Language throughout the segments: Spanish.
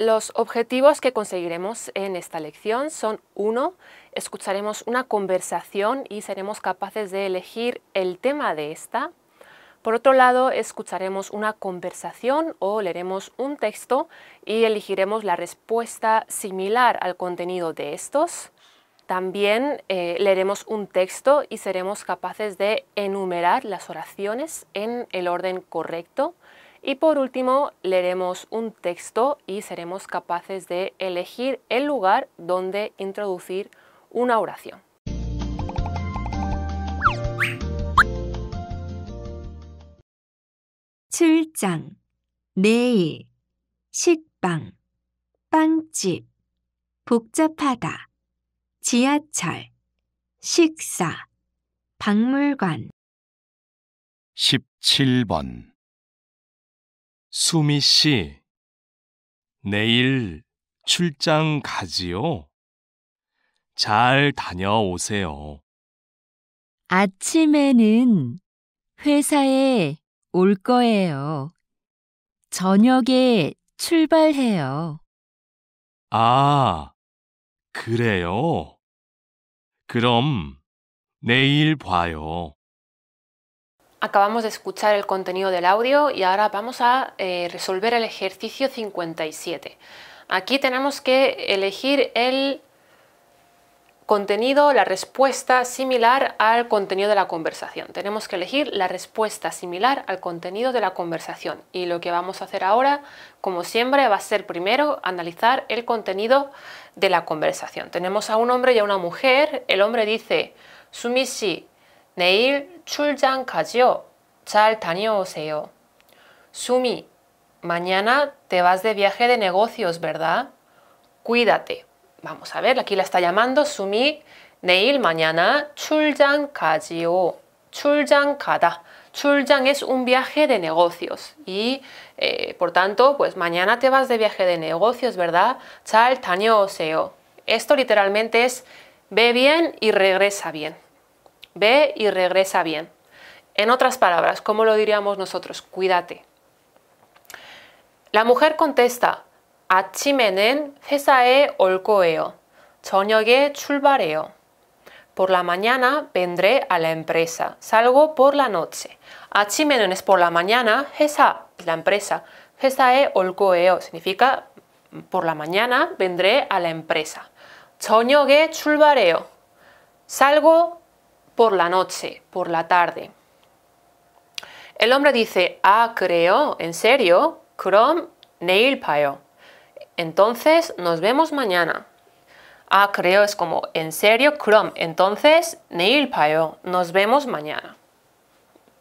Los objetivos que conseguiremos en esta lección son uno, Escucharemos una conversación y seremos capaces de elegir el tema de esta. Por otro lado, escucharemos una conversación o leeremos un texto y elegiremos la respuesta similar al contenido de estos. También eh, leeremos un texto y seremos capaces de enumerar las oraciones en el orden correcto. Y por último, leeremos un texto y seremos capaces de elegir el lugar donde introducir una oración. 17 수미 씨, 내일 출장 가지요? 잘 다녀오세요. 아침에는 회사에 올 거예요. 저녁에 출발해요. 아, 그래요? 그럼 내일 봐요. Acabamos de escuchar el contenido del audio y ahora vamos a eh, resolver el ejercicio 57. Aquí tenemos que elegir el contenido, la respuesta similar al contenido de la conversación. Tenemos que elegir la respuesta similar al contenido de la conversación. Y lo que vamos a hacer ahora, como siempre, va a ser primero analizar el contenido de la conversación. Tenemos a un hombre y a una mujer. El hombre dice, Sumishi 내일 출장 가지요. 잘 다녀오세요. Sumi, mañana te vas de viaje de negocios, ¿verdad? Cuídate. Vamos a ver, aquí la está llamando Sumi. Neil mañana Chuljang kajio. Chuljang kada. Chuljan es un viaje de negocios y eh, por tanto, pues mañana te vas de viaje de negocios, ¿verdad? Chal, taño, oseo. Esto literalmente es ve bien y regresa bien ve y regresa bien. En otras palabras, ¿cómo lo diríamos nosotros? Cuídate. La mujer contesta, 아침에는 회사에 올 거예요. 저녁에 출발해요. Por la mañana vendré a la empresa. Salgo por la noche. 아침에는 es por la mañana, 회사 la empresa. 회사에 올 거예요 significa por la mañana vendré a la empresa. 저녁에 출발해요. Salgo por la noche, por la tarde. El hombre dice, ah, creo, ¿en serio? neil payo, Entonces, nos vemos mañana. Ah, creo, es como, ¿en serio? crom, entonces, neil payo, nos vemos mañana.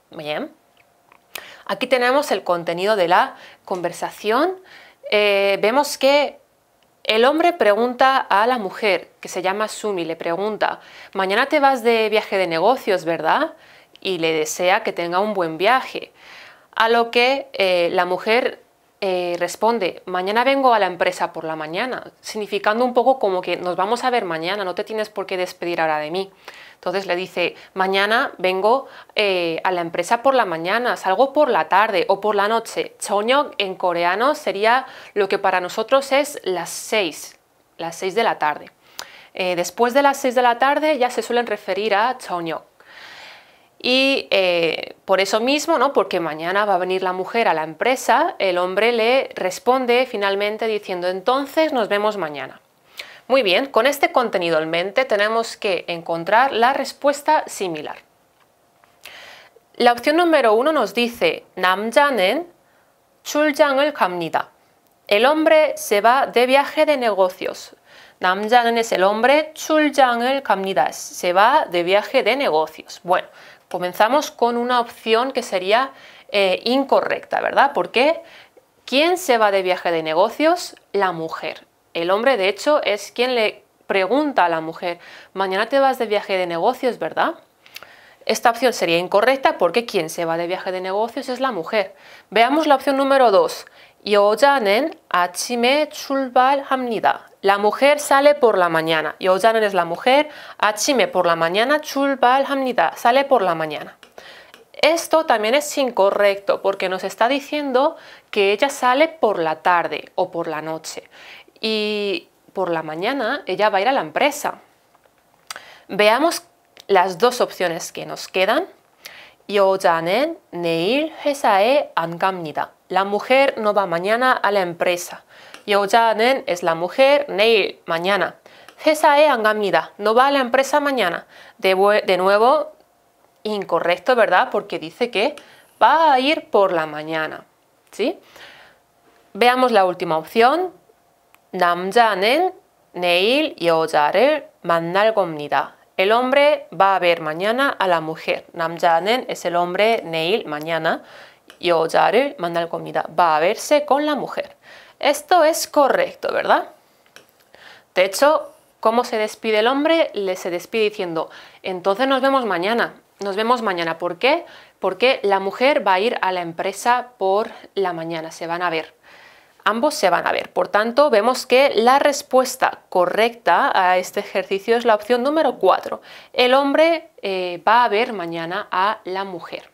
Bien. Aquí tenemos el contenido de la conversación. Eh, vemos que el hombre pregunta a la mujer, que se llama Sumi, le pregunta, mañana te vas de viaje de negocios, ¿verdad? Y le desea que tenga un buen viaje. A lo que eh, la mujer eh, responde, mañana vengo a la empresa por la mañana, significando un poco como que nos vamos a ver mañana, no te tienes por qué despedir ahora de mí. Entonces le dice, mañana vengo eh, a la empresa por la mañana, salgo por la tarde o por la noche. Chonyok en coreano sería lo que para nosotros es las 6, las 6 de la tarde. Eh, después de las seis de la tarde ya se suelen referir a Chonyok. Y eh, por eso mismo, ¿no? porque mañana va a venir la mujer a la empresa, el hombre le responde finalmente diciendo, entonces nos vemos mañana. Muy bien, con este contenido en mente tenemos que encontrar la respuesta similar. La opción número uno nos dice 남자는 Chul 갑니다. El hombre se va de viaje de negocios. 남자는 es el hombre, el Kamnida Se va de viaje de negocios. Bueno, comenzamos con una opción que sería eh, incorrecta, ¿verdad? Porque ¿quién se va de viaje de negocios? La mujer. El hombre, de hecho, es quien le pregunta a la mujer, mañana te vas de viaje de negocios, ¿verdad? Esta opción sería incorrecta porque quien se va de viaje de negocios es la mujer. Veamos la opción número 2. achime chulbal hamnida. La mujer sale por la mañana. nen es la mujer, Achime por la mañana hamnida. Sale por la mañana. Esto también es incorrecto porque nos está diciendo que ella sale por la tarde o por la noche y por la mañana ella va a ir a la empresa. Veamos las dos opciones que nos quedan. 여자는 내일 회사에 안 갑니다. La mujer no va mañana a la empresa. Yo 여자는 es la mujer, 내일 mañana. 회사에 안 No va a la empresa mañana. De, de nuevo, incorrecto, ¿verdad? Porque dice que va a ir por la mañana. ¿Sí? Veamos la última opción. 남자는 neil 여자를 mandal comida. El hombre va a ver mañana a la mujer. 남자는 es el hombre neil mañana 여자를 mandal comida. Va a verse con la mujer. Esto es correcto, ¿verdad? De hecho, ¿cómo se despide el hombre? Le se despide diciendo, entonces nos vemos mañana. Nos vemos mañana. ¿Por qué? Porque la mujer va a ir a la empresa por la mañana. Se van a ver ambos se van a ver. Por tanto, vemos que la respuesta correcta a este ejercicio es la opción número 4. El hombre eh, va a ver mañana a la mujer.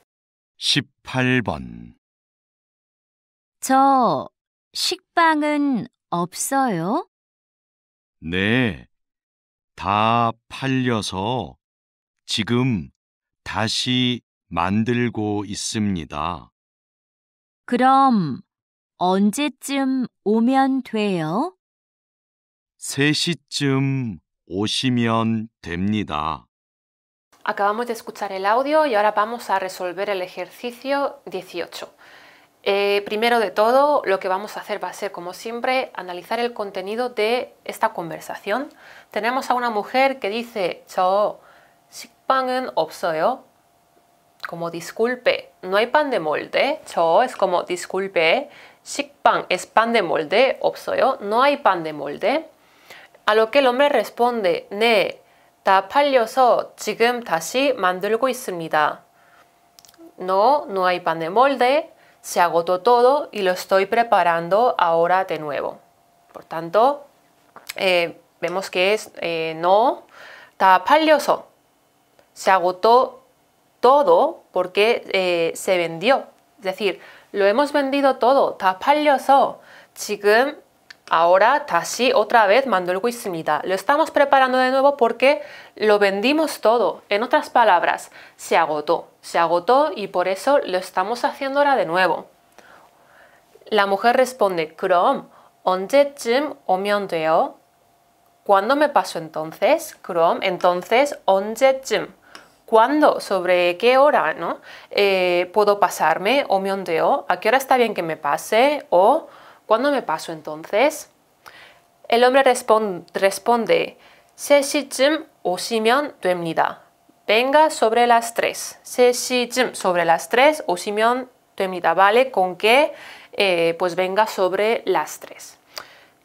지금 다시 만들고 있습니다. Acabamos de escuchar el audio y ahora vamos a resolver el ejercicio 18. Eh, primero de todo, lo que vamos a hacer va a ser, como siempre, analizar el contenido de esta conversación. Tenemos a una mujer que dice, "Cho Como disculpe, no hay pan de molde. Cho es como disculpe, pan es pan de molde, No hay pan de molde. A lo que el hombre responde, No, no hay pan de molde, se agotó todo y lo estoy preparando ahora de nuevo. Por tanto, eh, vemos que es eh, no, Está palioso. se agotó todo porque eh, se vendió. Es decir, lo hemos vendido todo, está 팔려서 지금 ahora 다시 otra vez el 있습니다. Lo estamos preparando de nuevo porque lo vendimos todo. En otras palabras, se agotó, se agotó y por eso lo estamos haciendo ahora de nuevo. La mujer responde, 그럼 언제쯤 오면 돼요? ¿Cuándo me pasó entonces? 그럼 entonces 언제쯤 cuándo, sobre qué hora ¿no? Eh, puedo pasarme o me ondeo, a qué hora está bien que me pase o cuándo me paso entonces. El hombre responde, responde, 3 o 오시면 됩니다. Venga sobre las tres. si sobre las tres o 오시면 됩니다. Vale, con qué, eh, pues venga sobre las tres.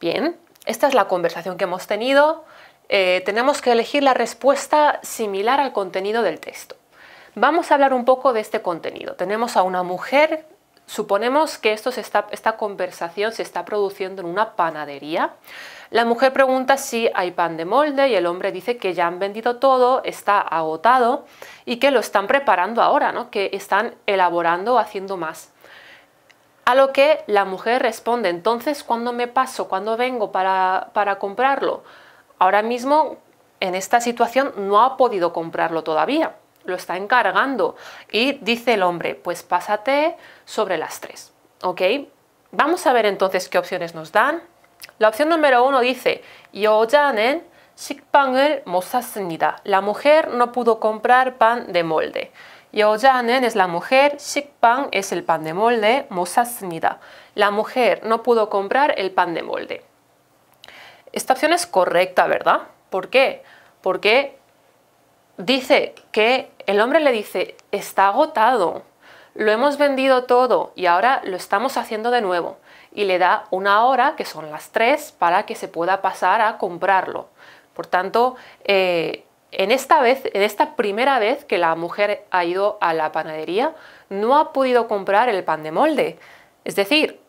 Bien, esta es la conversación que hemos tenido. Eh, tenemos que elegir la respuesta similar al contenido del texto. Vamos a hablar un poco de este contenido. Tenemos a una mujer, suponemos que esta conversación se está produciendo en una panadería. La mujer pregunta si hay pan de molde y el hombre dice que ya han vendido todo, está agotado y que lo están preparando ahora, que están elaborando, haciendo más. A lo que la mujer responde, entonces, ¿cuándo me paso? ¿Cuándo vengo para comprarlo? ahora mismo en esta situación no ha podido comprarlo todavía, lo está encargando y dice el hombre, pues pásate sobre las tres, ¿ok? Vamos a ver entonces qué opciones nos dan. La opción número uno dice, La mujer no pudo comprar pan de molde. Yo es la mujer, es el pan de molde, La mujer no pudo comprar el pan de molde. Esta opción es correcta, ¿verdad? ¿Por qué? Porque dice que el hombre le dice, está agotado, lo hemos vendido todo y ahora lo estamos haciendo de nuevo. Y le da una hora, que son las tres, para que se pueda pasar a comprarlo. Por tanto, eh, en esta vez, en esta primera vez que la mujer ha ido a la panadería, no ha podido comprar el pan de molde. Es decir,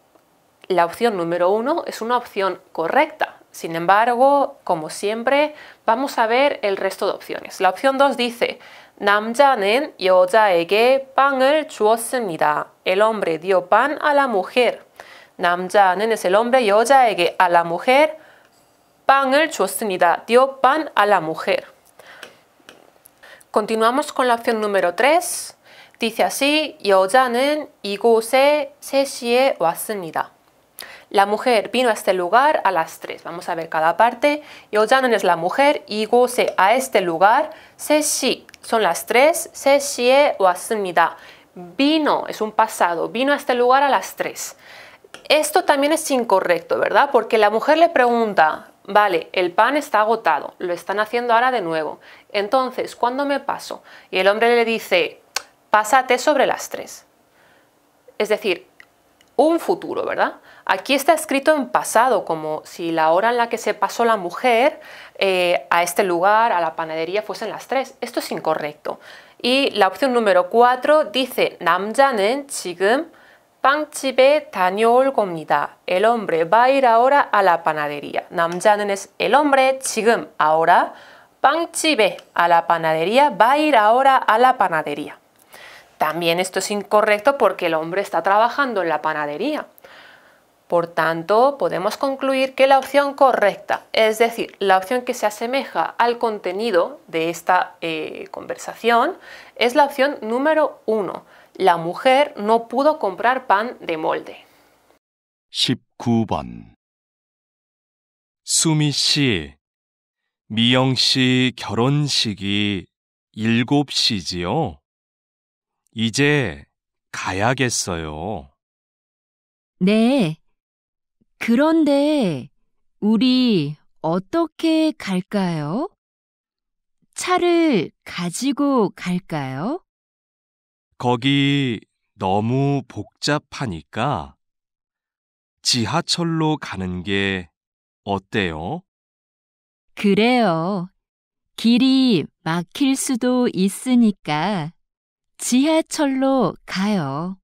la opción número uno es una opción correcta. Sin embargo, como siempre, vamos a ver el resto de opciones. La opción 2 dice, 남자는 여자에게 빵을 주었습니다. El hombre dio pan a la mujer. 남자는 es el hombre, 여자에게 a la mujer 빵을 주었습니다. Dio pan a la mujer. Continuamos con la opción número 3. Dice así, 여자는 이곳에 3시에 왔습니다 la mujer vino a este lugar a las tres Vamos a ver cada parte. yo ya no es la mujer, y goce a este lugar, si son las 3, o 왔습니다. Vino es un pasado, vino a este lugar a las tres Esto también es incorrecto, ¿verdad? Porque la mujer le pregunta, vale, el pan está agotado, lo están haciendo ahora de nuevo. Entonces, ¿cuándo me paso? Y el hombre le dice, pásate sobre las tres Es decir, un futuro, ¿verdad? Aquí está escrito en pasado, como si la hora en la que se pasó la mujer eh, a este lugar, a la panadería, fuesen las tres. Esto es incorrecto. Y la opción número 4 dice 남자는 지금 빵집에 다녀올 겁니다. El hombre va a ir ahora a la panadería. 남자는 es el hombre chigum ahora 빵집에 a la panadería va a ir ahora a la panadería. También esto es incorrecto porque el hombre está trabajando en la panadería. Por tanto, podemos concluir que la opción correcta, es decir, la opción que se asemeja al contenido de esta eh, conversación, es la opción número uno. La mujer no pudo comprar pan de molde. 19번 수미 그런데 우리 어떻게 갈까요? 차를 가지고 갈까요? 거기 너무 복잡하니까 지하철로 가는 게 어때요? 그래요. 길이 막힐 수도 있으니까 지하철로 가요.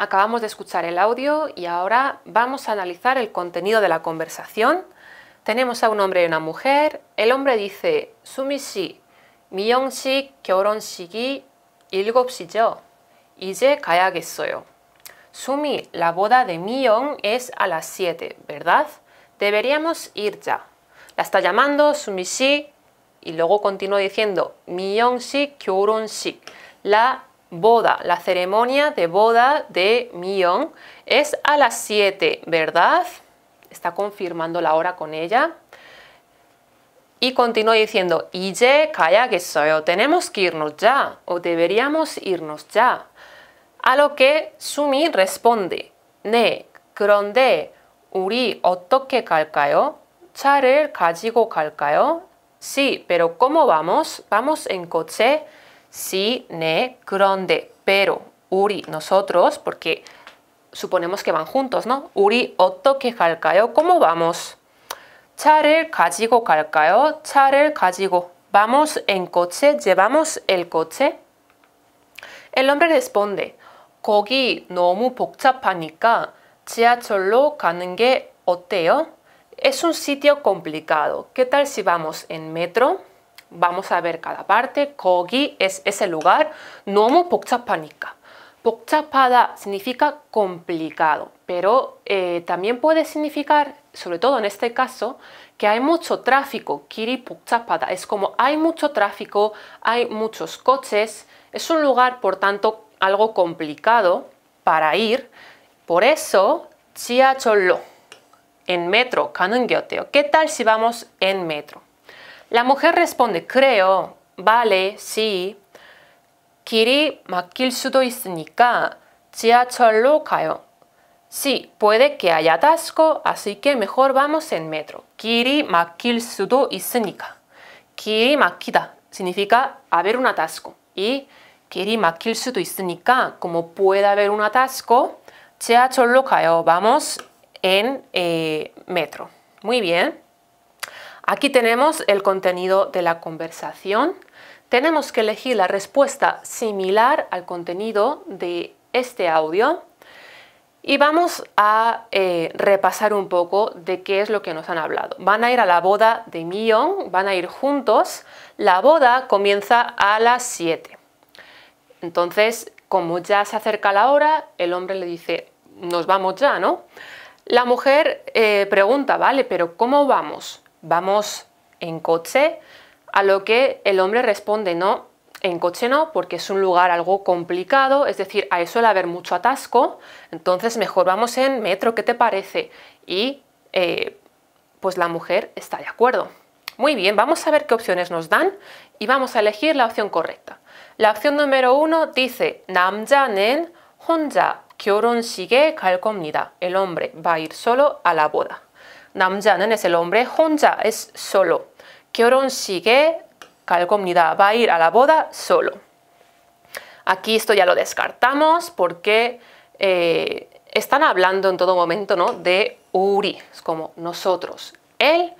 Acabamos de escuchar el audio y ahora vamos a analizar el contenido de la conversación. Tenemos a un hombre y una mujer. El hombre dice, Sumi Sumi, la boda de Mion es a las 7, ¿verdad? Deberíamos ir ya. La está llamando Sumi y luego continúa diciendo Mion 씨 si La boda, la ceremonia de boda de Mion es a las 7, ¿verdad? Está confirmando la hora con ella. Y continúa diciendo, Ije soy tenemos que irnos ya, o deberíamos irnos ya. A lo que Sumi responde, Ne, 그런데 o toque 갈까요? charer, 가지고 Sí, pero ¿cómo vamos? ¿Vamos en coche? Sí, ne, grande, pero, uri, nosotros, porque suponemos que van juntos, ¿no? uri, que 갈까요? ¿Cómo vamos? Charer, 가지고 갈까요? charer, kajigo, ¿Vamos en coche? ¿Llevamos el coche? El hombre responde, "Kogi 너무 복잡하니까 지하철로 가는 게 oteo Es un sitio complicado. ¿Qué tal si vamos en metro? Vamos a ver cada parte. Kogi es ese lugar. 너무 복잡하니까. 복잡하다 significa complicado, pero eh, también puede significar, sobre todo en este caso, que hay mucho tráfico. Kiri 복잡하다 es como hay mucho tráfico, hay muchos coches. Es un lugar, por tanto, algo complicado para ir. Por eso, 지하철로 en metro 가는 게 ¿Qué tal si vamos en metro? La mujer responde, creo, vale, sí. 길이 막힐 수도 Sí, puede que haya atasco, así que mejor vamos en metro. Kiri 막힐 수도 있으니까. 길이 significa haber un atasco. Y kiri 막힐 수도 como puede haber un atasco, 지하철로 가요. Vamos en eh, metro. Muy bien. Aquí tenemos el contenido de la conversación. Tenemos que elegir la respuesta similar al contenido de este audio y vamos a eh, repasar un poco de qué es lo que nos han hablado. Van a ir a la boda de Mion, van a ir juntos. La boda comienza a las 7. Entonces, como ya se acerca la hora, el hombre le dice, nos vamos ya, ¿no? La mujer eh, pregunta, vale, pero ¿cómo vamos? vamos en coche, a lo que el hombre responde, no, en coche no, porque es un lugar algo complicado, es decir, a va suele haber mucho atasco, entonces mejor vamos en metro, ¿qué te parece? Y eh, pues la mujer está de acuerdo. Muy bien, vamos a ver qué opciones nos dan y vamos a elegir la opción correcta. La opción número uno dice honja El hombre va a ir solo a la boda. 남자는 es el hombre, 혼자 es solo. 결혼식에 갈 겁니다. Va a ir a la boda solo. Aquí esto ya lo descartamos porque eh, están hablando en todo momento de Uri, es como nosotros, él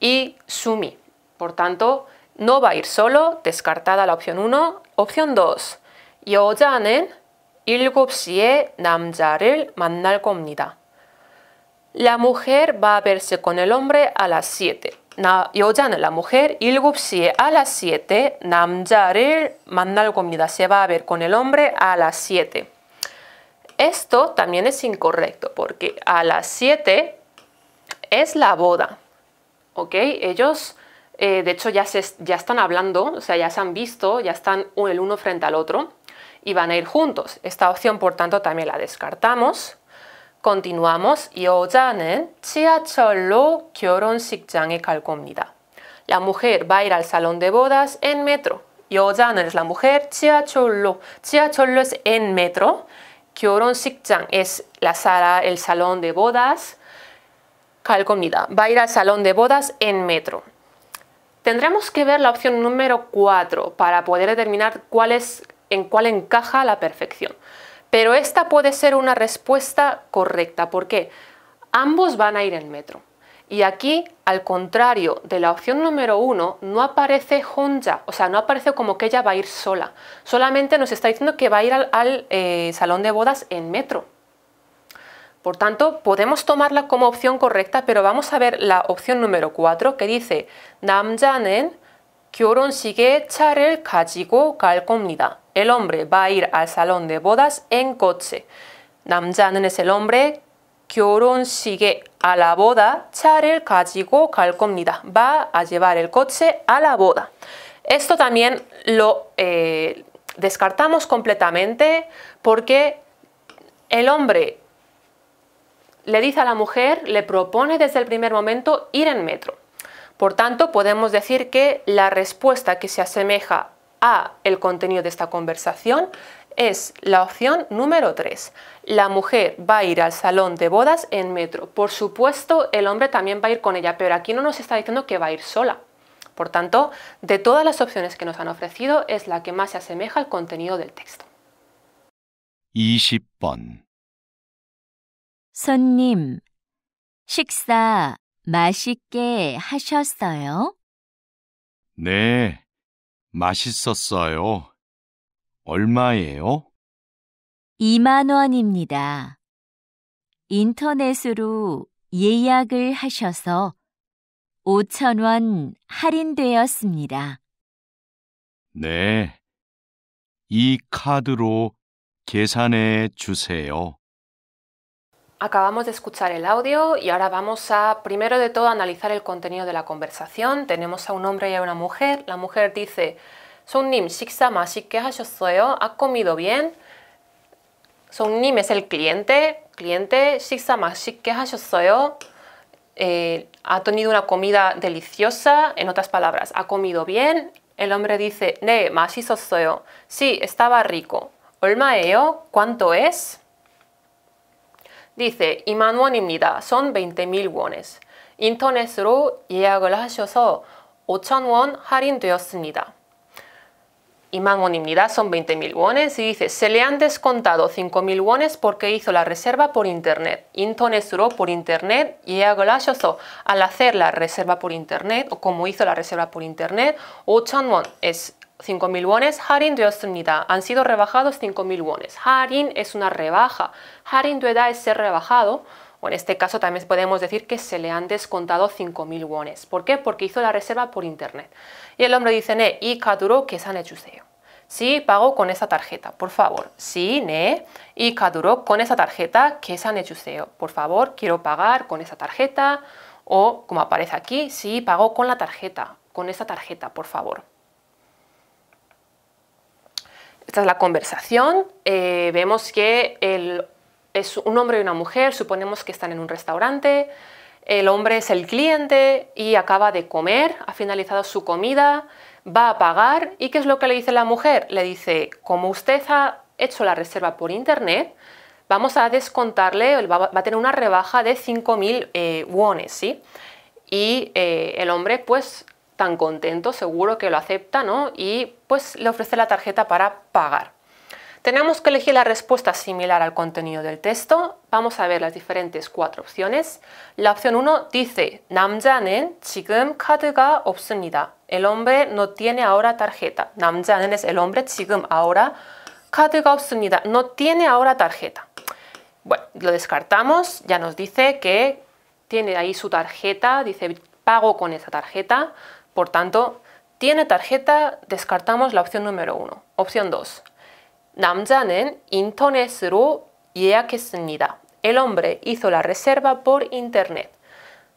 y Sumi. Por tanto, no va a ir solo, descartada la opción 1. Opción 2. 여자는 7시에 남자를 만날 겁니다. La mujer va a verse con el hombre a las 7. 나, la mujer 7 a las 7 남자를 만날 comida. Se va a ver con el hombre a las 7. Esto también es incorrecto porque a las 7 es la boda. ¿Ok? Ellos, eh, de hecho, ya, se, ya están hablando, o sea, ya se han visto, ya están el uno frente al otro y van a ir juntos. Esta opción, por tanto, también la descartamos. Continuamos. 여자는 지하철로 결혼식장에 갈 겁니다. La mujer va a ir al salón de bodas en metro. Yo 여자는 es la mujer, 지하철로. 지하철로 es en metro. 결혼식장 es la sala, el salón de bodas. 갈 Va a ir al salón de bodas en metro. Tendremos que ver la opción número 4 para poder determinar cuál es, en cuál encaja la perfección. Pero esta puede ser una respuesta correcta. porque Ambos van a ir en metro. Y aquí, al contrario de la opción número uno, no aparece Honja, o sea, no aparece como que ella va a ir sola. Solamente nos está diciendo que va a ir al, eh, salón de bodas en metro. Por tanto, podemos tomarla como opción correcta, pero vamos a ver la opción número 4 que dice 결혼식에 차를 가지고 갈 el hombre va a ir al salón de bodas en coche. 남자는 es el hombre. sigue a la boda 차를 el 갈 겁니다. Va a llevar el coche a la boda. Esto también lo eh, descartamos completamente porque el hombre le dice a la mujer, le propone desde el primer momento ir en metro. Por tanto, podemos decir que la respuesta que se asemeja el contenido de esta conversación es la opción número 3. La mujer va a ir al salón de bodas en metro. Por supuesto, el hombre también va a ir con ella, pero aquí no nos está diciendo que va a ir sola. Por tanto, de todas las opciones que nos han ofrecido, es la que más se asemeja al contenido del texto. 20 맛있었어요. 얼마예요? 2만 원입니다. 인터넷으로 예약을 하셔서 5천 원 할인되었습니다. 네. 이 카드로 계산해 주세요. Acabamos de escuchar el audio y ahora vamos a, primero de todo, analizar el contenido de la conversación. Tenemos a un hombre y a una mujer. La mujer dice, Sonnim, ¿Ha comido bien? Sonnim es el cliente. Cliente, eh, ha tenido una comida deliciosa. En otras palabras, ¿ha comido bien? El hombre dice, Sí, estaba rico. ¿Cuánto es? Dice, y Son 20.000 wones. 인터넷으로 예약을 하셔서 5000 won harin 2만 won입니다. Son 20.000 wones. Y dice, se le han descontado 5.000 wones porque hizo la reserva por internet. 인터넷으로 por internet 예약을 하셔서 al hacer la reserva por internet o como hizo la reserva por internet 5,000 won es 5.000 wones, harin 되었습니다. Han sido rebajados 5.000 wones. Harin es una rebaja. Harin edad es ser rebajado. O en este caso también podemos decir que se le han descontado 5.000 wones. ¿Por qué? Porque hizo la reserva por internet. Y el hombre dice, ne, y kaduro que hecho Sí, pago con esa tarjeta, por favor. Sí, ne, y kaduro con esa tarjeta que hecho Por favor, quiero pagar con esa tarjeta. O, como aparece aquí, sí, pago con la tarjeta, con esa tarjeta, por favor. Esta es la conversación, eh, vemos que es un hombre y una mujer, suponemos que están en un restaurante, el hombre es el cliente y acaba de comer, ha finalizado su comida, va a pagar y ¿qué es lo que le dice la mujer? Le dice, como usted ha hecho la reserva por internet, vamos a descontarle, va a tener una rebaja de 5.000 eh, wones, ¿sí? Y eh, el hombre pues tan contento, seguro que lo acepta, ¿no? Y pues le ofrece la tarjeta para pagar. Tenemos que elegir la respuesta similar al contenido del texto. Vamos a ver las diferentes cuatro opciones. La opción 1 dice, 남자는 지금 카드가 없습니다. El hombre no tiene ahora tarjeta. 남자는 es el hombre, 지금 ahora, 카드가 No tiene ahora tarjeta. Bueno, lo descartamos. Ya nos dice que tiene ahí su tarjeta, dice pago con esa tarjeta. Por tanto, tiene tarjeta, descartamos la opción número 1. Opción 2. 남자는 인터넷으로 예약했습니다. El hombre hizo la reserva por internet.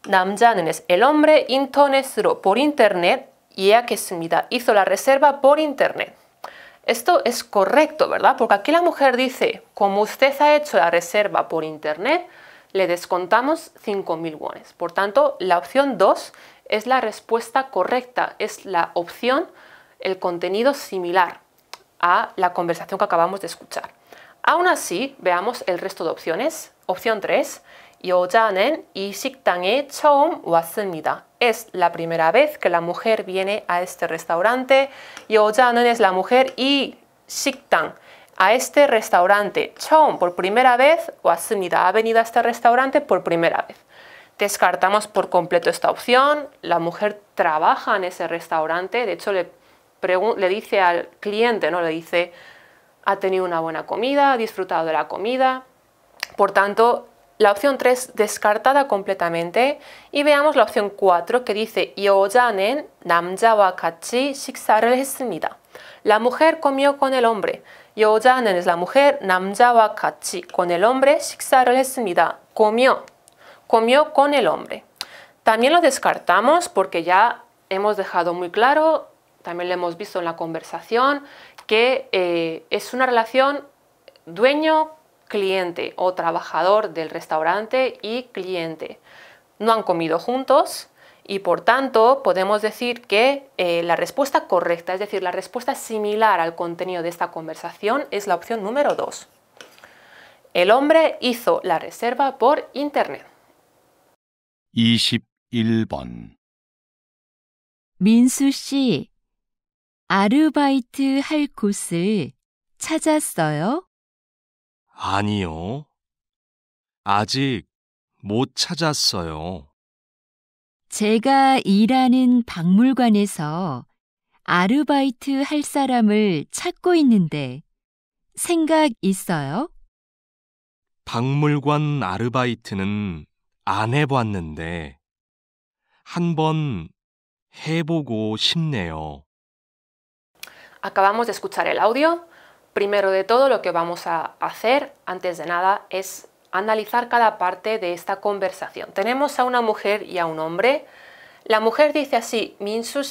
남자는 es el hombre 인터넷으로 por internet 예약했습니다. Hizo la reserva por internet. Esto es correcto, ¿verdad? Porque aquí la mujer dice, como usted ha hecho la reserva por internet, le descontamos 5.000 wones. Por tanto, la opción 2 es la respuesta correcta, es la opción, el contenido similar a la conversación que acabamos de escuchar. Aún así, veamos el resto de opciones. Opción 3. 여자는 이 식당에 처음 왔습니다. Es la primera vez que la mujer viene a este restaurante. 여자는 es la mujer y 식당 a este restaurante. 처음 por primera vez 왔습니다. Ha venido a este restaurante por primera vez. Descartamos por completo esta opción, la mujer trabaja en ese restaurante, de hecho le, le dice al cliente, ¿no? le dice, ha tenido una buena comida, ha disfrutado de la comida, por tanto, la opción 3 descartada completamente y veamos la opción 4 que dice La mujer comió con el hombre. es la mujer, wa kachi con el hombre es comió comió con el hombre. También lo descartamos porque ya hemos dejado muy claro, también lo hemos visto en la conversación, que eh, es una relación dueño-cliente o trabajador del restaurante y cliente. No han comido juntos, y por tanto podemos decir que eh, la respuesta correcta, es decir, la respuesta similar al contenido de esta conversación es la opción número 2. El hombre hizo la reserva por Internet. 21번 민수 씨, 아르바이트 할 곳을 찾았어요? 아니요. 아직 못 찾았어요. 제가 일하는 박물관에서 아르바이트 할 사람을 찾고 있는데 생각 있어요? 박물관 아르바이트는 Acabamos de escuchar el audio. Primero de todo, lo que vamos a hacer, antes de nada, es analizar cada parte de esta conversación. Tenemos a una mujer y a un hombre. La mujer dice así, Minsu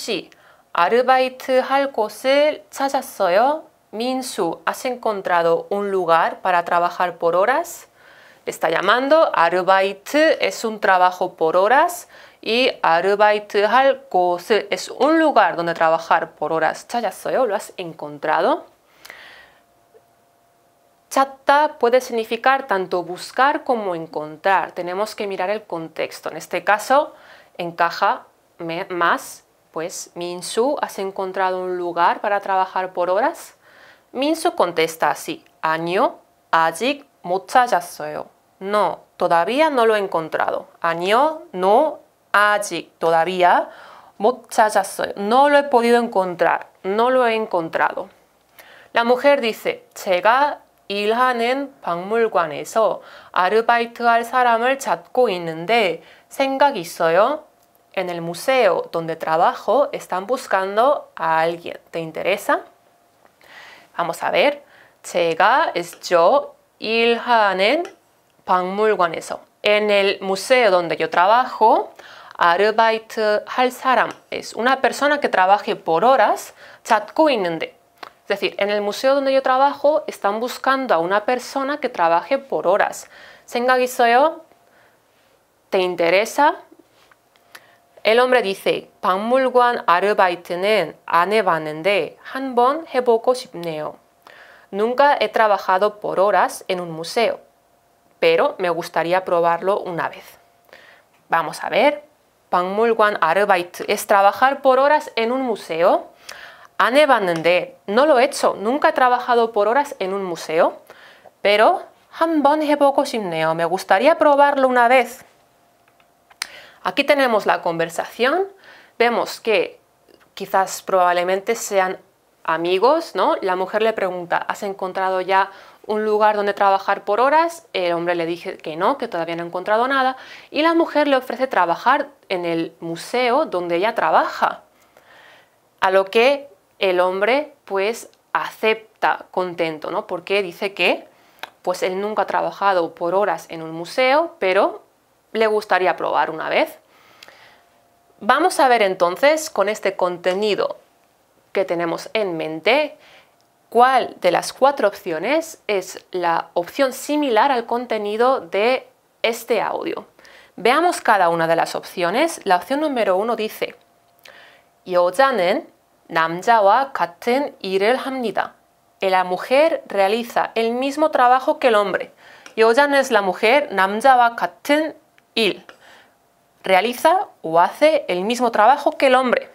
Minsu, ¿has encontrado un lugar para trabajar por horas? está llamando. Arbeit es un trabajo por horas y arbeit hal es un lugar donde trabajar por horas. soy Lo has encontrado. Chatta puede significar tanto buscar como encontrar. Tenemos que mirar el contexto. En este caso, encaja más, pues, Minsu, ¿has encontrado un lugar para trabajar por horas? Minsu contesta así, año, ajik muchas no, todavía no lo he encontrado. Año, no, allí todavía, No lo he podido encontrar, no lo he encontrado. La mujer dice, 제가 일하는 박물관에서 아르바이트할 사람을 찾고 있는데 생각 있어요? En el museo donde trabajo están buscando a alguien. ¿Te interesa? Vamos a ver. Chega es yo, en el museo donde yo trabajo Arbeit 할 사람 es una persona que trabaje por horas 찾고 es decir, en el museo donde yo trabajo están buscando a una persona que trabaje por horas. 생각 ¿Te interesa? El hombre dice, 박물관 아르바이트는 안 해봤는데 한번 heboko 싶네요. Nunca he trabajado por horas en un museo pero me gustaría probarlo una vez. Vamos a ver. Pangmulguan Arbeit es trabajar por horas en un museo. Anebanende, no lo he hecho, nunca he trabajado por horas en un museo, pero sin neo. Me gustaría probarlo una vez. Aquí tenemos la conversación. Vemos que quizás probablemente sean amigos, ¿no? La mujer le pregunta, ¿has encontrado ya un lugar donde trabajar por horas, el hombre le dice que no, que todavía no ha encontrado nada, y la mujer le ofrece trabajar en el museo donde ella trabaja. A lo que el hombre pues acepta contento, ¿no? Porque dice que pues él nunca ha trabajado por horas en un museo, pero le gustaría probar una vez. Vamos a ver entonces con este contenido que tenemos en mente cuál de las cuatro opciones es la opción similar al contenido de este audio. Veamos cada una de las opciones. La opción número uno dice 여자는 남자와 같은 La mujer realiza el mismo trabajo que el hombre. 여자는 es la mujer, Realiza o hace el mismo trabajo que el hombre.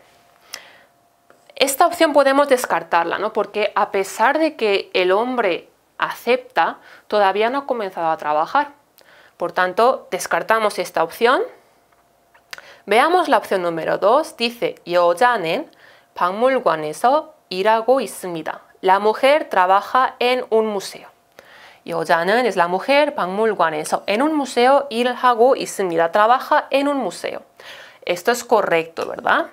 Esta opción podemos descartarla, ¿no? Porque a pesar de que el hombre acepta, todavía no ha comenzado a trabajar. Por tanto, descartamos esta opción. Veamos la opción número 2. Dice, La mujer trabaja en un museo. janen es la mujer, en un museo y smida Trabaja en un museo. Esto es correcto, ¿verdad?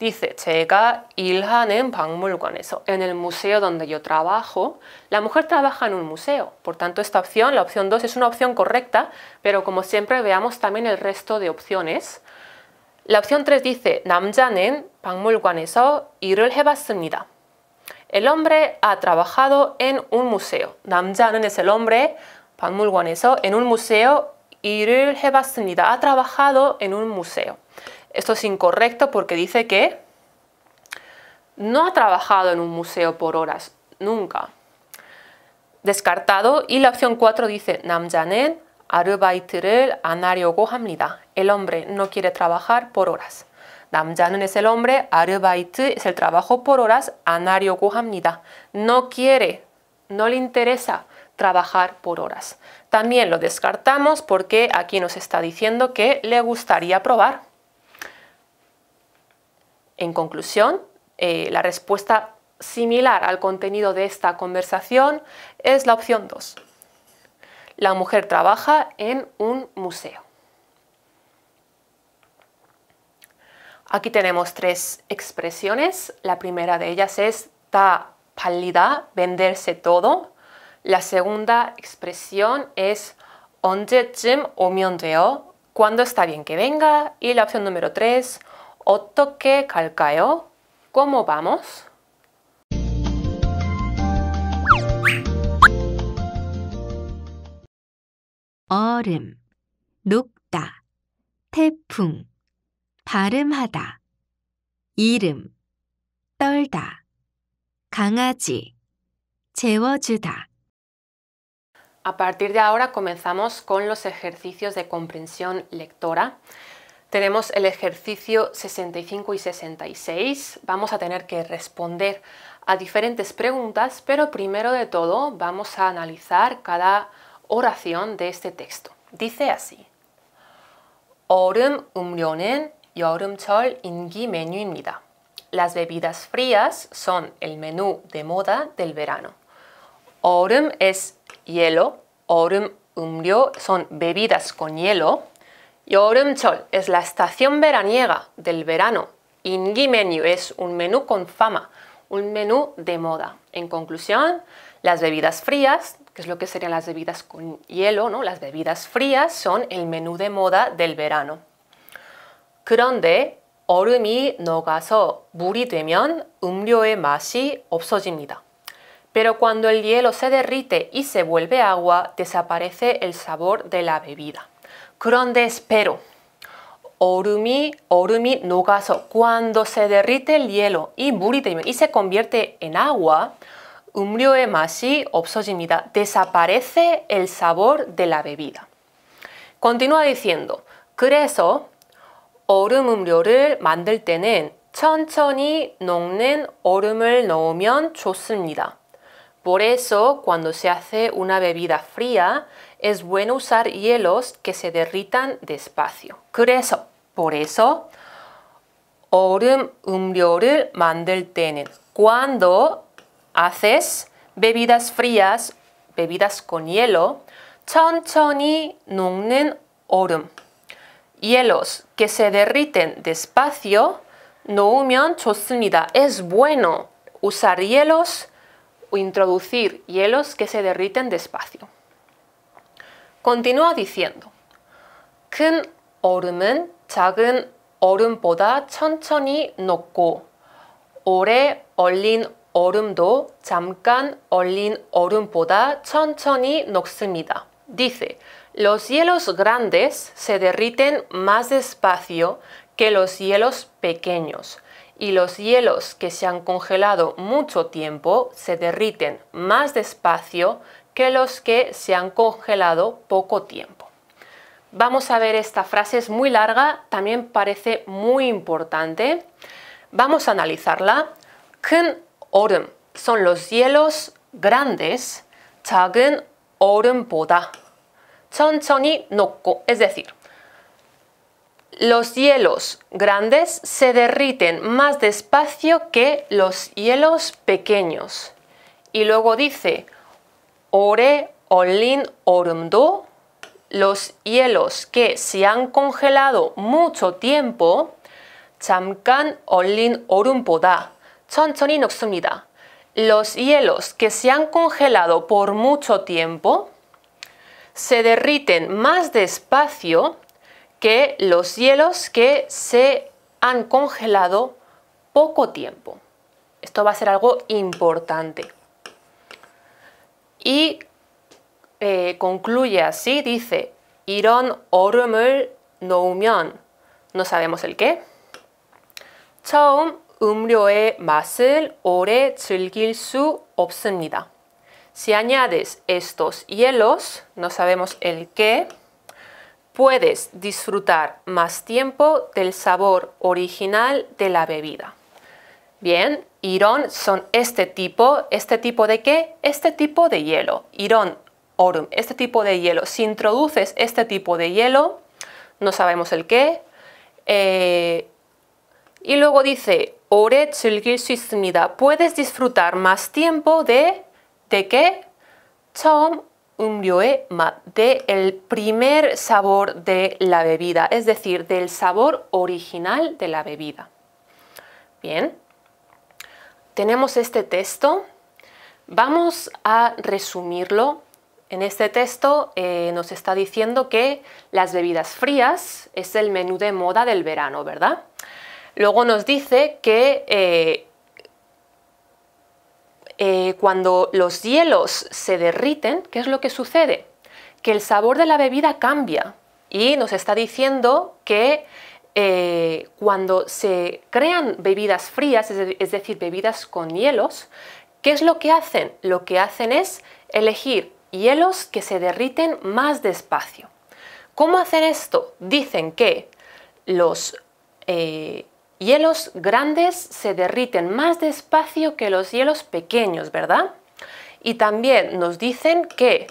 Dice, 제가 일하는 박물관에서, en el museo donde yo trabajo, la mujer trabaja en un museo. Por tanto, esta opción, la opción 2, es una opción correcta, pero como siempre veamos también el resto de opciones. La opción 3 dice, 남자는 박물관에서 일을 El hombre ha trabajado en un museo. 남자는 es el hombre, 박물관에서, en un museo, 일을 Ha trabajado en un museo. Esto es incorrecto porque dice que no ha trabajado en un museo por horas, nunca. Descartado. Y la opción 4 dice Namjanen Arubaitirel, Anario El hombre no quiere trabajar por horas. Namjanen es el hombre, arubait es el trabajo por horas, anario gohamnida. No quiere, no le interesa trabajar por horas. También lo descartamos porque aquí nos está diciendo que le gustaría probar. En conclusión, eh, la respuesta similar al contenido de esta conversación es la opción 2. La mujer trabaja en un museo. Aquí tenemos tres expresiones. La primera de ellas es ta pálida, venderse todo. La segunda expresión es 언제쯤 오면 돼요, cuando está bien que venga. Y la opción número 3. 어떻게 갈까요? ¿Cómo vamos? 얼음, 녹다, 태풍, 발음하다, 이름, 떨다, 강아지, A partir de ahora comenzamos con los ejercicios de comprensión lectora. Tenemos el ejercicio 65 y 66. Vamos a tener que responder a diferentes preguntas, pero primero de todo vamos a analizar cada oración de este texto. Dice así. 얼음 음료는 여름철 인기 메뉴입니다. Las bebidas frías son el menú de moda del verano. Orem es hielo, Orem 음료 son bebidas con hielo. Yo-rem-chol es la estación veraniega del verano. Ingi Menu es un menú con fama, un menú de moda. En conclusión, las bebidas frías, que es lo que serían las bebidas con hielo, ¿no? las bebidas frías son el menú de moda del verano. Pero cuando el hielo se derrite y se vuelve agua, desaparece el sabor de la bebida. 그런데 espero. 얼음이 얼음이 녹아서 cuando se derrite el hielo y y se convierte en agua 음료의 맛이 없어집니다. Desaparece el sabor de la bebida. Continúa diciendo. 그래서 얼음 음료를 만들 때는 천천히 녹는 얼음을 넣으면 좋습니다. Por eso, cuando se hace una bebida fría, es bueno usar hielos que se derritan despacio. eso, por eso, 얼음 음료를 cuando haces bebidas frías, bebidas con hielo, Hielos que se derriten despacio, 놓으면 좋습니다. Es bueno usar hielos o introducir hielos que se derriten despacio. Continúa diciendo. 큰 작은 얼음보다 천천히 녹고 오래 얼린 Dice, los hielos grandes se derriten más despacio que los hielos pequeños y los hielos que se han congelado mucho tiempo se derriten más despacio que los que se han congelado poco tiempo. Vamos a ver esta frase, es muy larga, también parece muy importante. Vamos a analizarla. Ken orum son los hielos grandes, 천천히 녹고, es decir, los hielos grandes se derriten más despacio que los hielos pequeños. Y luego dice, ORE olin ORUMDO los hielos que se han congelado mucho tiempo CHAMKAN ONLIN ORUMPO DA CHONCHONIN oxumida. Los hielos que se han congelado por mucho tiempo se derriten más despacio que los hielos que se han congelado poco tiempo. Esto va a ser algo importante y eh, concluye así, dice, Iron no umion, no sabemos el qué. Chaum masel ore su su Si añades estos hielos, no sabemos el qué, puedes disfrutar más tiempo del sabor original de la bebida. Bien, Irón son este tipo, este tipo de qué? Este tipo de hielo. Irón, orum, este tipo de hielo. Si introduces este tipo de hielo, no sabemos el qué. Eh, y luego dice, ore puedes disfrutar más tiempo de, ¿de qué? Tom de el primer sabor de la bebida, es decir, del sabor original de la bebida. Bien tenemos este texto. Vamos a resumirlo. En este texto eh, nos está diciendo que las bebidas frías es el menú de moda del verano, ¿verdad? Luego nos dice que eh, eh, cuando los hielos se derriten, ¿qué es lo que sucede? Que el sabor de la bebida cambia y nos está diciendo que eh, cuando se crean bebidas frías, es decir, bebidas con hielos, ¿qué es lo que hacen? Lo que hacen es elegir hielos que se derriten más despacio. ¿Cómo hacen esto? Dicen que los eh, hielos grandes se derriten más despacio que los hielos pequeños, ¿verdad? Y también nos dicen que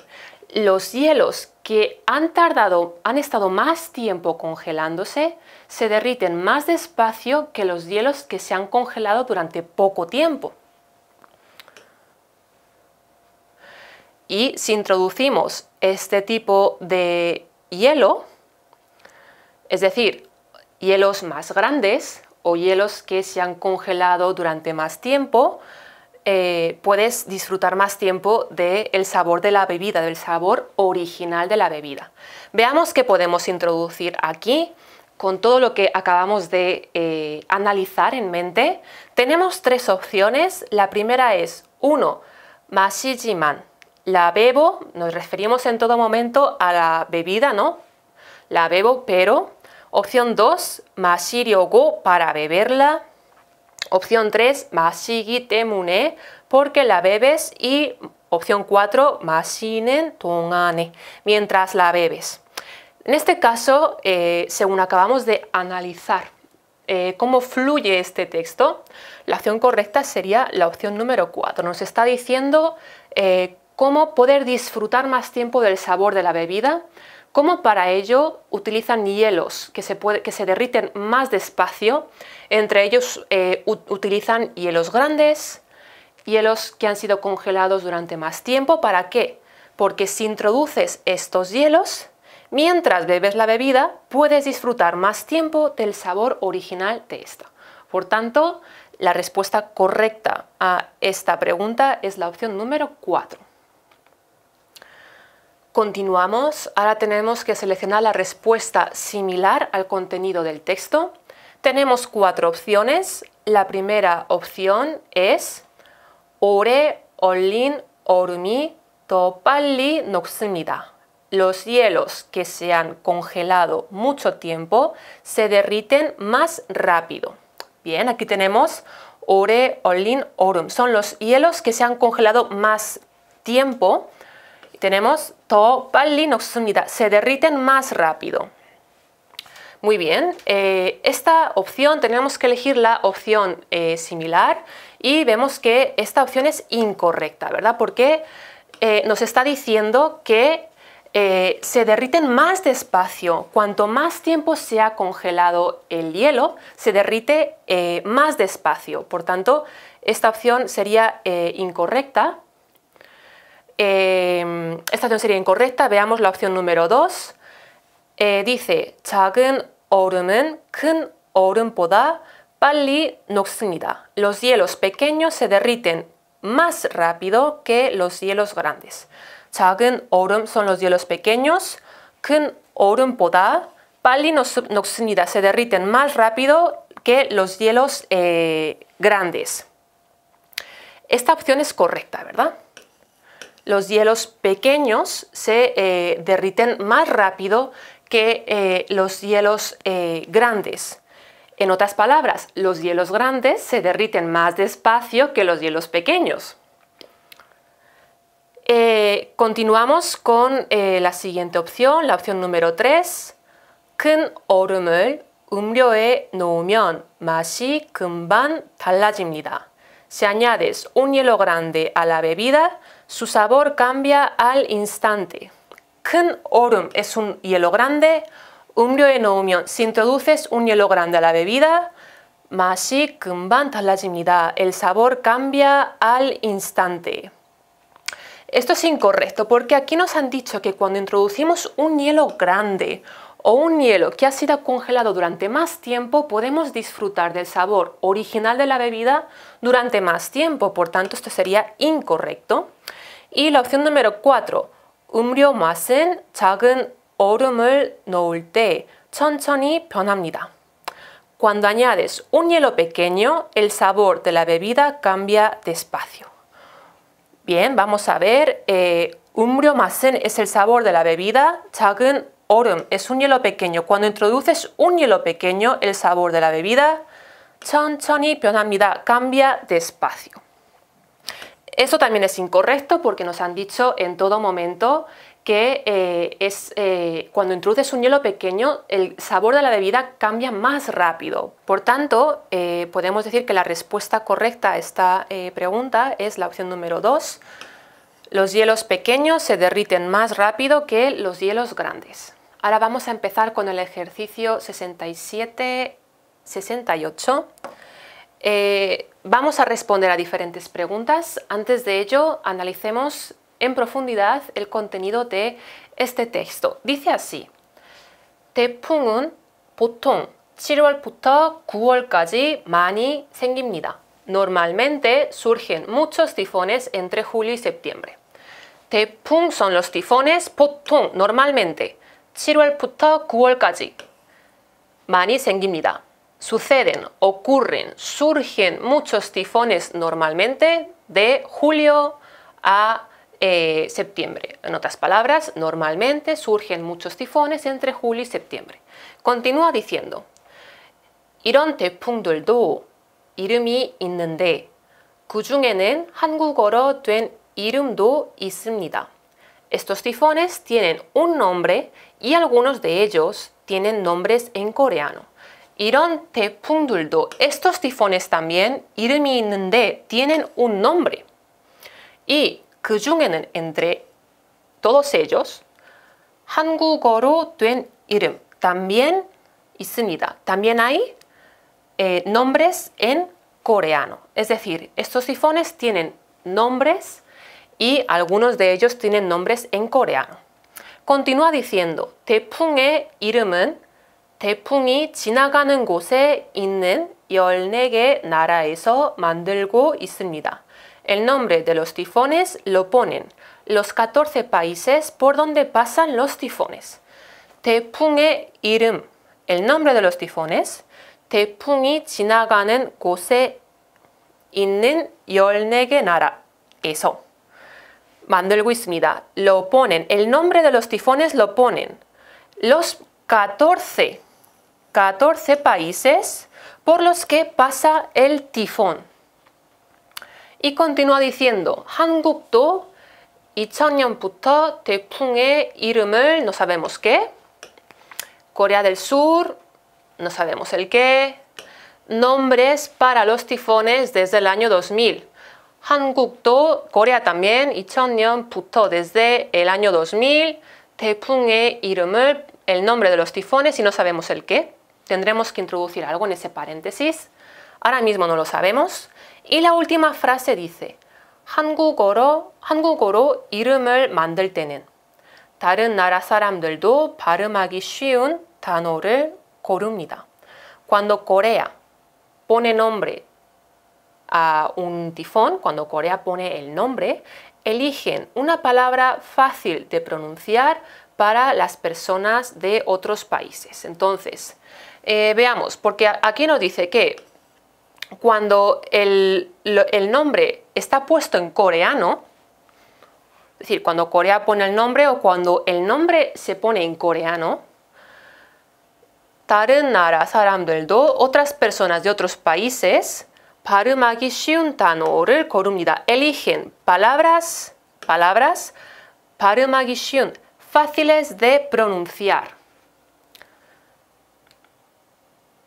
los hielos que han tardado, han estado más tiempo congelándose, se derriten más despacio que los hielos que se han congelado durante poco tiempo. Y si introducimos este tipo de hielo, es decir, hielos más grandes o hielos que se han congelado durante más tiempo, eh, puedes disfrutar más tiempo del sabor de la bebida, del sabor original de la bebida. Veamos qué podemos introducir aquí con todo lo que acabamos de eh, analizar en mente, tenemos tres opciones. La primera es 1. masijiman, La bebo, nos referimos en todo momento a la bebida, ¿no? La bebo, pero. Opción 2. go, para beberla. Opción 3. Mashigi temune, porque la bebes. Y opción 4. masinen tongane, mientras la bebes. En este caso, eh, según acabamos de analizar eh, cómo fluye este texto, la opción correcta sería la opción número 4. Nos está diciendo eh, cómo poder disfrutar más tiempo del sabor de la bebida, cómo para ello utilizan hielos que se, que se derriten más despacio, entre ellos utilizan hielos grandes, hielos que han sido congelados durante más tiempo, ¿para qué? Porque si introduces estos hielos, Mientras bebes la bebida, puedes disfrutar más tiempo del sabor original de esta. Por tanto, la respuesta correcta a esta pregunta es la opción número 4. Continuamos, ahora tenemos que seleccionar la respuesta similar al contenido del texto. Tenemos cuatro opciones. La primera opción es Ore, Olin, Orumi, Topali Noximida los hielos que se han congelado mucho tiempo se derriten más rápido. Bien, aquí tenemos ore, olin, orum. Son los hielos que se han congelado más tiempo. Tenemos to, palin, Se derriten más rápido. Muy bien, eh, esta opción tenemos que elegir la opción eh, similar y vemos que esta opción es incorrecta, ¿verdad? Porque eh, nos está diciendo que eh, se derriten más despacio. Cuanto más tiempo se ha congelado el hielo, se derrite eh, más despacio. Por tanto, esta opción sería eh, incorrecta. Em, esta opción sería incorrecta. Veamos la opción número 2. dice, Los hielos pequeños se derriten más rápido que los hielos grandes. 작은 얼음 son los hielos pequeños, 큰 얼음보다 빨리 녹습니다. Se derriten más rápido que los hielos eh, grandes. Esta opción es correcta, ¿verdad? Los hielos pequeños se eh, derriten más rápido que eh, los hielos grandes. En otras palabras, los hielos grandes se derriten más despacio que los hielos pequeños. Eh, continuamos con eh, la siguiente opción, la opción número 3. 큰 얼음을 음료에 맛이 금방 달라집니다. Si añades un hielo grande a la bebida, su sabor cambia al instante. 큰 es un hielo grande. 음료에 si introduces un hielo grande a la bebida, 맛이 El sabor cambia al instante. Esto es incorrecto porque aquí nos han dicho que cuando introducimos un hielo grande o un hielo que ha sido congelado durante más tiempo, podemos disfrutar del sabor original de la bebida durante más tiempo, por tanto esto sería incorrecto. Y la opción número 4, Umbrio 맛은 작은 얼음을 넣을 때 Cuando añades un hielo pequeño, el sabor de la bebida cambia despacio. Bien, vamos a ver. Eh, es el sabor de la bebida. Chagun Orum es un hielo pequeño. Cuando introduces un hielo pequeño, el sabor de la bebida choni, pionamida cambia despacio. Eso también es incorrecto porque nos han dicho en todo momento que eh, es eh, cuando introduces un hielo pequeño, el sabor de la bebida cambia más rápido. Por tanto, eh, podemos decir que la respuesta correcta a esta pregunta es la opción número 2. Los hielos pequeños se derriten más rápido que los hielos grandes. Ahora vamos a empezar con el ejercicio 67-68. vamos a responder a diferentes preguntas. Antes de ello, analicemos en profundidad el contenido de este texto. Dice así. 태풍은 보통 7월부터 9월까지 많이 생깁니다. Normalmente surgen muchos tifones entre julio y septiembre. pun son los tifones, 보통 normalmente 7월부터 9월까지 많이 생깁니다. Suceden, ocurren, surgen muchos tifones normalmente de julio a eh, septiembre. En otras palabras, normalmente surgen muchos tifones entre julio y septiembre. Continúa diciendo, Estos tifones tienen un nombre y algunos de ellos tienen nombres en coreano. estos tifones también tienen un nombre. Y 그 entre todos ellos 한국어로 된 이름 también 있습니다. También hay eh, nombres en coreano. Es decir, estos sifones tienen nombres y algunos de ellos tienen nombres en coreano. Continúa diciendo, 태풍의 이름은 태풍이 지나가는 곳에 있는 14개 나라에서 만들고 있습니다. El nombre de los tifones lo ponen los 14 países por donde pasan los tifones. 태풍의 이름, el nombre de los tifones, Te 지나가는 곳에 있는 14개 Eso. 만들고 있습니다. Lo ponen, el nombre de los tifones lo ponen. Los 14, 14 países por los que pasa el tifón. Y continúa diciendo, Hangukdo 2000년부터 e 이름을 no sabemos qué, Corea del Sur, no sabemos el qué, nombres para los tifones desde el año 2000. Hangukdo Corea también, 2000년부터 desde el año 2000, el nombre de los tifones y no sabemos el qué. Tendremos que introducir algo en ese paréntesis. Ahora mismo no lo sabemos. Y la última frase dice, 한국어로, 한국어로 Cuando Corea pone nombre a un tifón, cuando Corea pone el nombre, eligen una palabra fácil de pronunciar para las personas de otros países. Entonces, eh, veamos, porque aquí nos dice que cuando el, nombre está puesto en coreano, es decir, cuando Corea pone el nombre o cuando el nombre se pone en coreano, 다른 otras personas de otros países 발음하기 쉬운 단어를 Eligen palabras, palabras 발음하기 fáciles de pronunciar.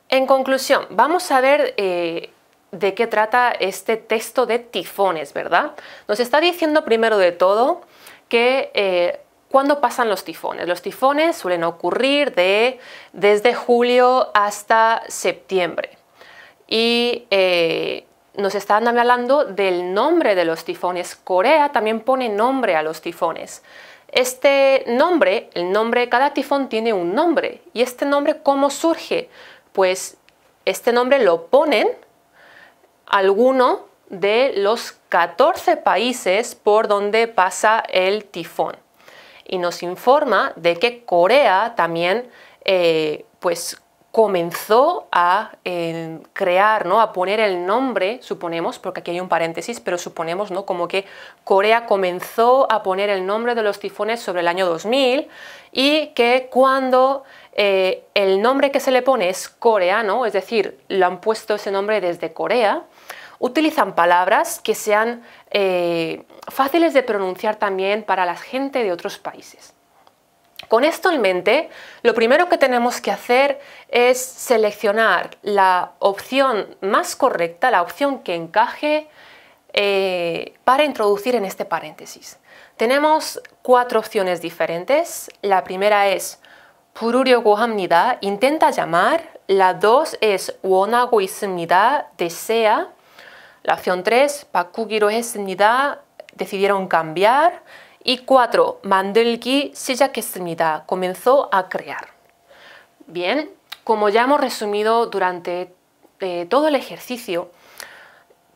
En conclusión, vamos a ver eh, de qué trata este texto de tifones, ¿verdad? Nos está diciendo primero de todo que cuando eh, cuándo pasan los tifones. Los tifones suelen ocurrir de, desde julio hasta septiembre. Y eh, nos están hablando del nombre de los tifones. Corea también pone nombre a los tifones. Este nombre, el nombre, de cada tifón tiene un nombre. ¿Y este nombre cómo surge? Pues este nombre lo ponen alguno de los 14 países por donde pasa el tifón y nos informa de que Corea también eh, pues comenzó a eh, crear, ¿no? a poner el nombre, suponemos, porque aquí hay un paréntesis, pero suponemos ¿no? como que Corea comenzó a poner el nombre de los tifones sobre el año 2000 y que cuando eh, el nombre que se le pone es coreano, es decir, lo han puesto ese nombre desde Corea. Utilizan palabras que sean eh, fáciles de pronunciar también para la gente de otros países. Con esto en mente, lo primero que tenemos que hacer es seleccionar la opción más correcta, la opción que encaje eh, para introducir en este paréntesis. Tenemos cuatro opciones diferentes. La primera es 부르려고 합니다. Intenta llamar. La 2 es una Desea. La opción 3 바꾸기로 했습니다. Decidieron cambiar. Y 4 만들기 시작했습니다. Comenzó a crear. Bien, como ya hemos resumido durante eh, todo el ejercicio,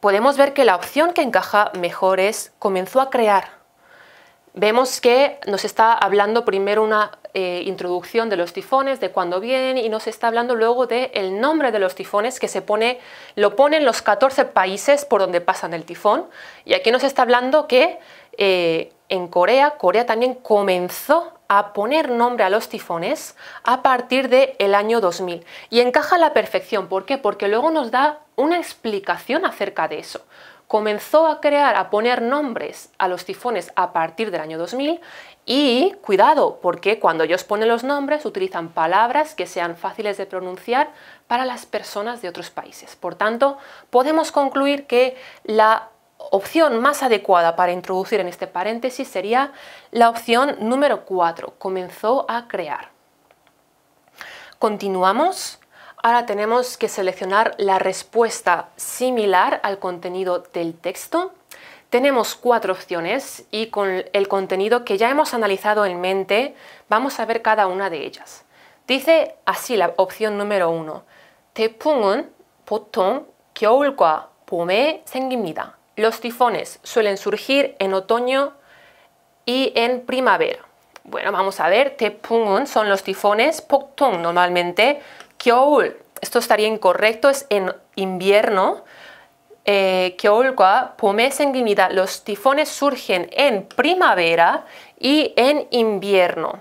podemos ver que la opción que encaja mejor es comenzó a crear vemos que nos está hablando primero una eh, introducción de los tifones, de cuándo vienen, y nos está hablando luego del nombre de los tifones que se pone, lo ponen los 14 países por donde pasan el tifón. Y aquí nos está hablando que eh, en Corea, Corea también comenzó a poner nombre a los tifones a partir del año 2000. Y encaja a la perfección. ¿Por qué? Porque luego nos da una explicación acerca de eso comenzó a crear, a poner nombres a los tifones a partir del año 2000 y cuidado, porque cuando ellos ponen los nombres utilizan palabras que sean fáciles de pronunciar para las personas de otros países. Por tanto, podemos concluir que la opción más adecuada para introducir en este paréntesis sería la opción número 4, comenzó a crear. Continuamos. Ahora tenemos que seleccionar la respuesta similar al contenido del texto. Tenemos cuatro opciones y con el contenido que ya hemos analizado en mente vamos a ver cada una de ellas. Dice así la opción número uno. 태풍은 보통 겨울과 봄에 생깁니다. Los tifones suelen surgir en otoño y en primavera. Bueno, vamos a ver. 태풍은 son los tifones. 보통 normalmente esto estaría incorrecto, es en invierno. Eh, en Los tifones surgen en primavera y en invierno.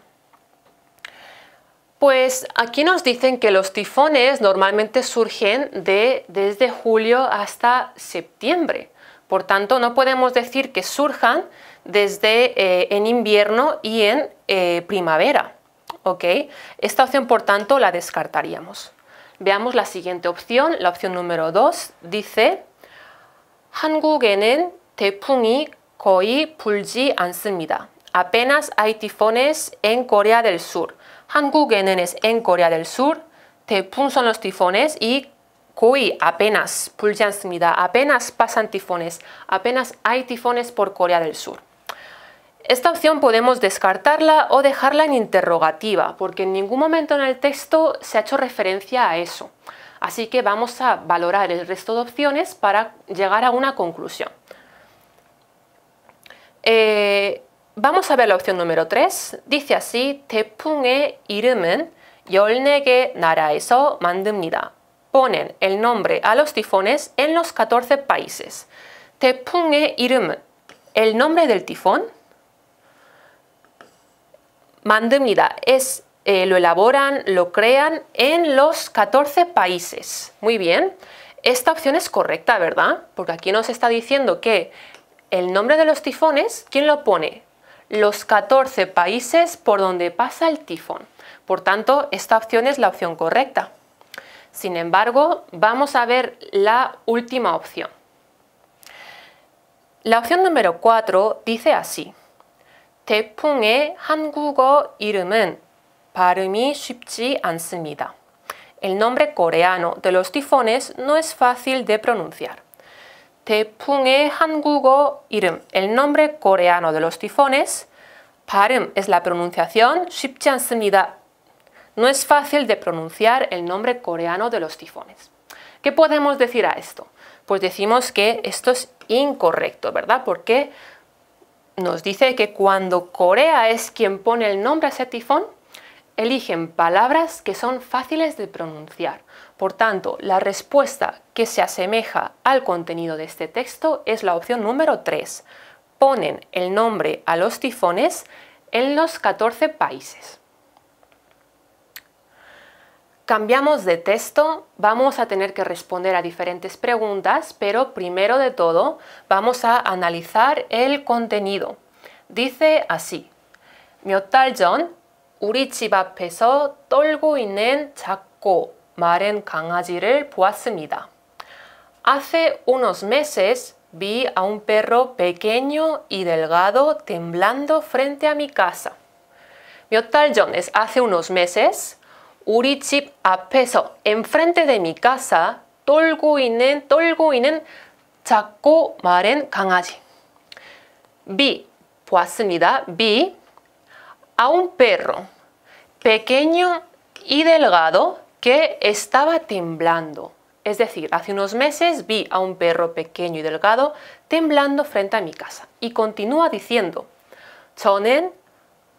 Pues aquí nos dicen que los tifones normalmente surgen de, desde julio hasta septiembre. Por tanto, no podemos decir que surjan desde eh, en invierno y en eh, primavera. ¿ok? Esta opción, por tanto, la descartaríamos. Veamos la siguiente opción, la opción número 2, dice 한국에는 태풍이 거의 불지 않습니다. Apenas hay tifones en Corea del Sur. 한국에는 es en Corea del Sur, 태풍 son los tifones y Koi, apenas, 불지 않습니다. Apenas pasan tifones, apenas hay tifones por Corea del Sur. Esta opción podemos descartarla o dejarla en interrogativa, porque en ningún momento en el texto se ha hecho referencia a eso. Así que vamos a valorar el resto de opciones para llegar a una conclusión. Eh, vamos a ver la opción número 3. Dice así, 태풍의 이름은 14 나라에서 만듭니다. Ponen el nombre a los tifones en los 14 países. 태풍의 이름은, el nombre del tifón, Mandemida es, eh, lo elaboran, lo crean en los 14 países. Muy bien. Esta opción es correcta, ¿verdad? Porque aquí nos está diciendo que el nombre de los tifones, ¿quién lo pone? Los 14 países por donde pasa el tifón. Por tanto, esta opción es la opción correcta. Sin embargo, vamos a ver la última opción. La opción número 4 dice así. 태풍의 한국어 이름은 발음이 쉽지 않습니다. El nombre coreano de los tifones no es fácil de pronunciar. 태풍의 한국어 이름, el nombre coreano de los tifones, 발음 es la pronunciación, No es fácil de pronunciar el nombre coreano de los tifones. ¿Qué podemos decir a esto? Pues decimos que esto es incorrecto, ¿verdad? Porque nos dice que cuando Corea es quien pone el nombre a ese tifón, eligen palabras que son fáciles de pronunciar. Por tanto, la respuesta que se asemeja al contenido de este texto es la opción número 3. Ponen el nombre a los tifones en los 14 países cambiamos de texto, vamos a tener que responder a diferentes preguntas, pero primero de todo vamos a analizar el contenido. Dice así. Miotal 달전 우리 집 앞에서 떨고 있는 작고 마른 강아지를 Hace unos meses vi a un perro pequeño y delgado temblando frente a mi casa. Miotal 달 es hace unos meses, 우리 집 앞에서 enfrente de mi casa 떨고 있는 떨고 있는 작고 마른 강아지 B a un perro pequeño y delgado que estaba temblando. Es decir, hace unos meses vi a un perro pequeño y delgado temblando frente a mi casa. Y continúa diciendo,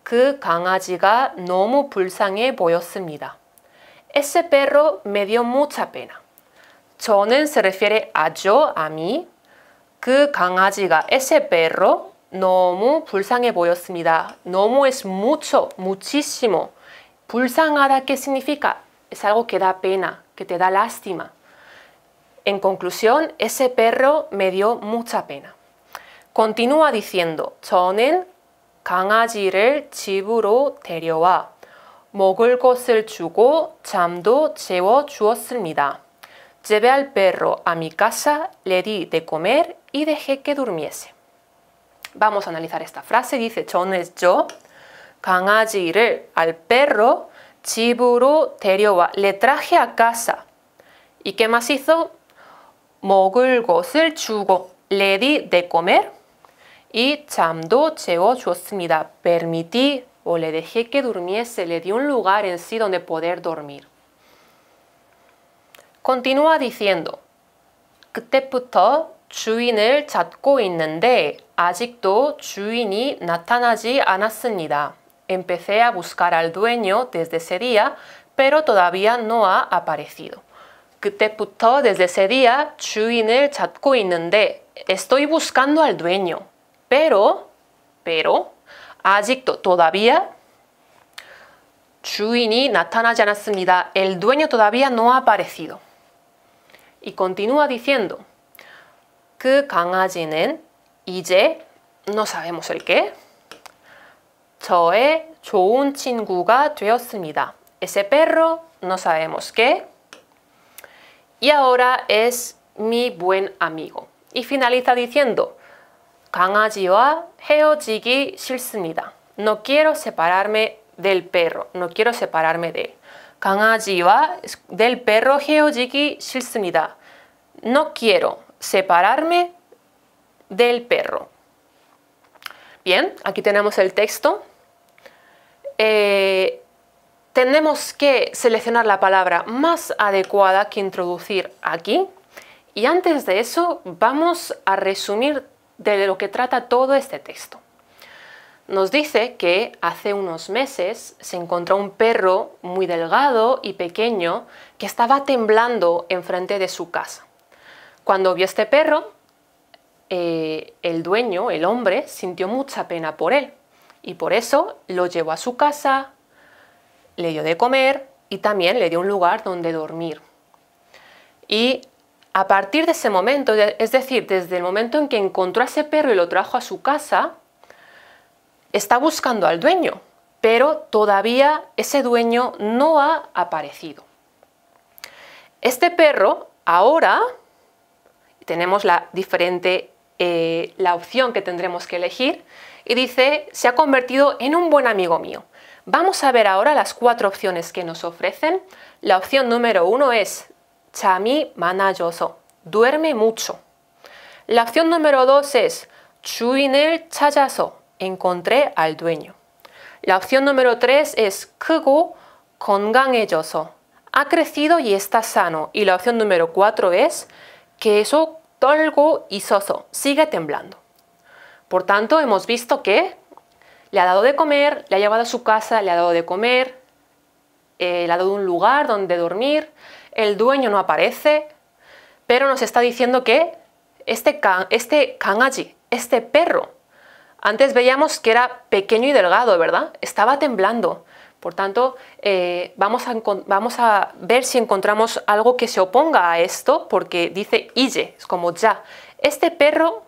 그 강아지가 너무 불쌍해 보였습니다. Ese perro me dio mucha pena. 저는 se refiere a yo, a mí. 그 강아지가 ese perro 너무 불쌍해 보였습니다. 너무 es mucho, muchísimo. 불쌍하다 que significa es algo que da pena, que te da lástima. En conclusión, ese perro me dio mucha pena. Continúa diciendo, 저는 강아지를 집으로 데려와 먹을 것을 주고 잠도 재워 주었습니다. Llevé al perro a mi casa, le di de comer y dejé que durmiese. Vamos a analizar esta frase. Dice, 저는 es yo, 강아지를 al perro, 집으로 데려와, le traje a casa. ¿Y qué más hizo? 먹을 것을 주고, le di de comer y chamdo 채워주었습니다. Permití o le dejé que durmiese, le di un lugar en sí donde poder dormir. Continúa diciendo, 그때부터 주인을 찾고 있는데 아직도 주인이 나타나지 않았습니다. Empecé a buscar al dueño desde ese día, pero todavía no ha aparecido. 그때부터 desde ese día 주인을 찾고 있는데 estoy buscando al dueño pero, pero, 아직도, todavía, 주인이 El dueño todavía no ha aparecido. Y continúa diciendo, 그 강아지는 이제, no sabemos el qué, 저의 Ese perro, no sabemos qué, y ahora es mi buen amigo. Y finaliza diciendo, no quiero separarme del perro. No quiero separarme de él. del perro 헤어지기 No quiero separarme del perro. Bien, aquí tenemos el texto. Eh, tenemos que seleccionar la palabra más adecuada que introducir aquí. Y antes de eso, vamos a resumir de lo que trata todo este texto. Nos dice que hace unos meses se encontró un perro muy delgado y pequeño que estaba temblando enfrente de su casa. Cuando vio este perro, eh, el dueño, el hombre, sintió mucha pena por él y por eso lo llevó a su casa, le dio de comer y también le dio un lugar donde dormir. Y a partir de ese momento, es decir, desde el momento en que encontró a ese perro y lo trajo a su casa, está buscando al dueño, pero todavía ese dueño no ha aparecido. Este perro ahora tenemos la diferente eh, la opción que tendremos que elegir y dice se ha convertido en un buen amigo mío. Vamos a ver ahora las cuatro opciones que nos ofrecen. La opción número uno es Chami manayoso duerme mucho. La opción número dos es Chuinel Chayaso. encontré al dueño. La opción número tres es ha crecido y está sano. Y la opción número 4 es que eso y soso sigue temblando. Por tanto, hemos visto que le ha dado de comer, le ha llevado a su casa, le ha dado de comer, eh, le ha dado un lugar donde dormir, el dueño no aparece, pero nos está diciendo que este, kan, este este perro, antes veíamos que era pequeño y delgado, ¿verdad? Estaba temblando. Por tanto, eh, vamos, a, ver si encontramos algo que se oponga a esto, porque dice Ije, es como ya. Este perro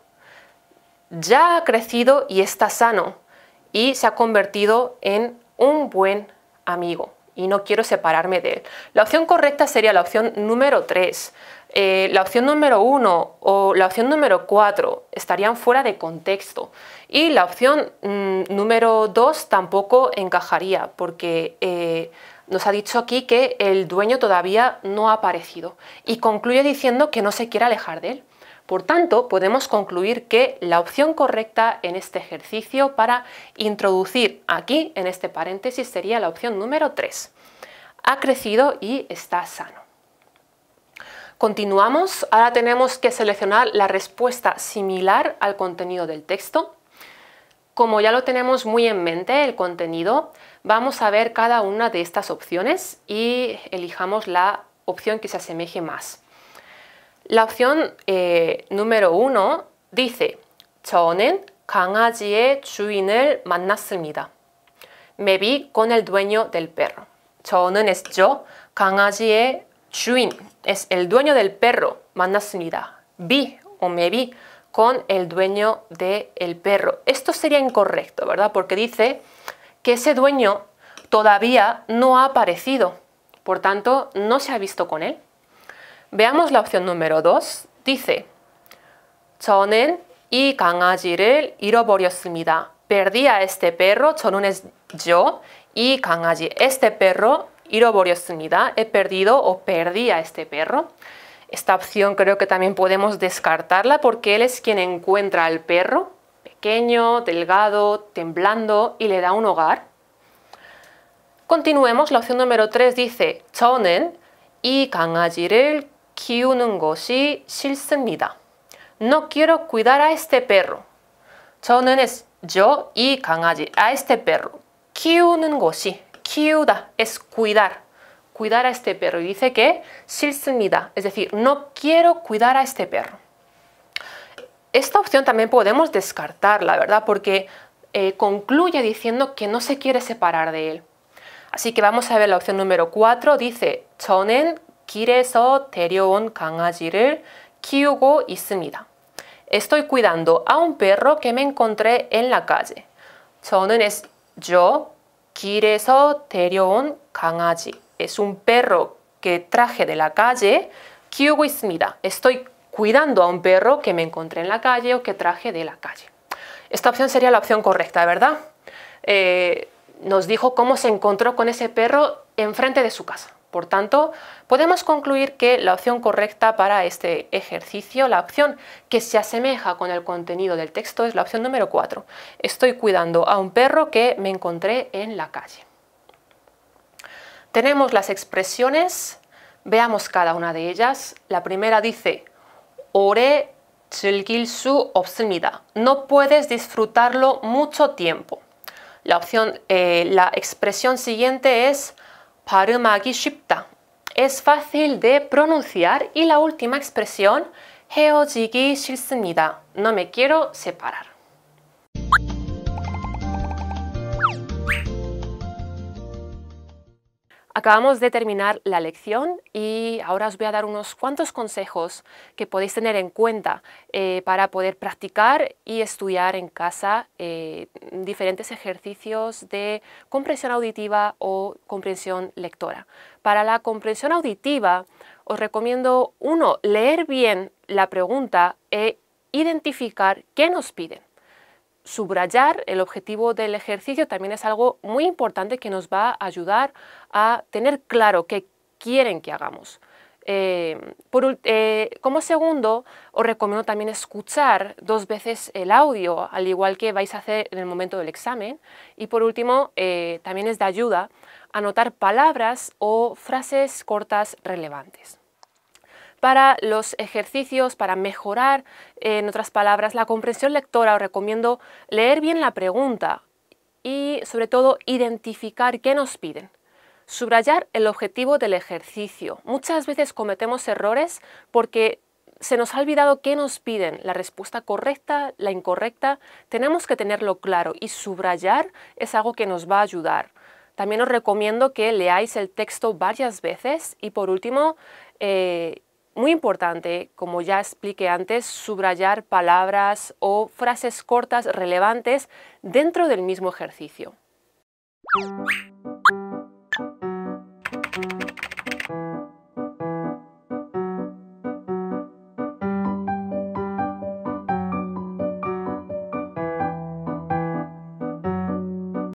ya ha crecido y está sano y se ha convertido en un buen amigo y no quiero separarme de él. La opción correcta sería la opción número 3. Eh, la opción número 1 o la opción número 4 estarían fuera de contexto y la opción mm, número 2 tampoco encajaría porque eh, nos ha dicho aquí que el dueño todavía no ha aparecido y concluye diciendo que no se quiere alejar de él. Por tanto, podemos concluir que la opción correcta en este ejercicio para introducir aquí, en este paréntesis, sería la opción número 3. Ha crecido y está sano. Continuamos, ahora tenemos que seleccionar la respuesta similar al contenido del texto. Como ya lo tenemos muy en mente el contenido, vamos a ver cada una de estas opciones y elijamos la opción que se asemeje más. La opción eh, número uno dice, 저는 강아지의 주인을 만났습니다. Me vi con el dueño del perro. Chonen es yo, 강아지의 chuin es el dueño del perro, 만났습니다. Vi o me vi con el dueño del perro. Esto sería incorrecto, ¿verdad? Porque dice que ese dueño todavía no ha aparecido. Por tanto, no se ha visto con él. Veamos la opción número 2. Dice, 저는 i 강아지를 잃어버렸습니다. Perdí a este perro, chonun es yo, y kangajirel este perro, 잃어버렸습니다. He perdido o perdí a este perro. Esta opción creo que también podemos descartarla porque él es quien encuentra al perro, pequeño, delgado, temblando, y le da un hogar. Continuemos, la opción número 3 dice 저는 이 강아지를 키우는 것이 No quiero cuidar a este perro. 저는 es yo y 강아지 a este perro. 키우는 것이 es cuidar. Cuidar a este perro. Y dice que 싫습니다. Es decir, no quiero cuidar a este perro. Esta opción también podemos descartarla, ¿verdad? Porque eh, concluye diciendo que no se quiere separar de él. Así que vamos a ver la opción número 4. Dice 저는 길에서 데려온 강아지를 키우고 있습니다. Estoy cuidando a un perro que me encontré en la calle. 저는 es yo 길에서 데려온 강아지. Es un perro que traje de la calle. 키우고 있습니다. Estoy cuidando a un perro que me encontré en la calle o que traje de la calle. Esta opción sería la opción correcta, ¿verdad? Eh, nos dijo cómo se encontró con ese perro enfrente de su casa. Por tanto, podemos concluir que la opción correcta para este ejercicio, la opción que se asemeja con el contenido del texto, es la opción número 4. Estoy cuidando a un perro que me encontré en la calle. Tenemos las expresiones, veamos cada una de ellas. La primera dice, ore su obscenidad. No puedes disfrutarlo mucho tiempo. La, opción, eh, la expresión siguiente es 발음하기 shipta es fácil de pronunciar y la última expresión No me quiero separar. Acabamos de terminar la lección y ahora os voy a dar unos cuantos consejos que podéis tener en cuenta eh, para poder practicar y estudiar en casa eh, diferentes ejercicios de comprensión auditiva o comprensión lectora. Para la comprensión auditiva, os recomiendo, uno, leer bien la pregunta e identificar qué nos piden. Subrayar el objetivo del ejercicio también es algo muy importante que nos va a ayudar a tener claro qué quieren que hagamos. Eh, eh, como segundo, os recomiendo también escuchar dos veces el audio, al igual que vais a hacer en el momento del examen. Y por último, eh, también es de ayuda anotar palabras o frases cortas relevantes. Para los ejercicios, para mejorar, en otras palabras, la comprensión lectora, os recomiendo leer bien la pregunta y, sobre todo, identificar qué nos piden. Subrayar el objetivo del ejercicio. Muchas veces cometemos errores porque se nos ha olvidado qué nos piden, la respuesta correcta, la incorrecta. Tenemos que tenerlo claro y subrayar es algo que nos va a ayudar. También os recomiendo que leáis el texto varias veces y por último, eh, muy importante, como ya expliqué antes, subrayar palabras o frases cortas relevantes dentro del mismo ejercicio.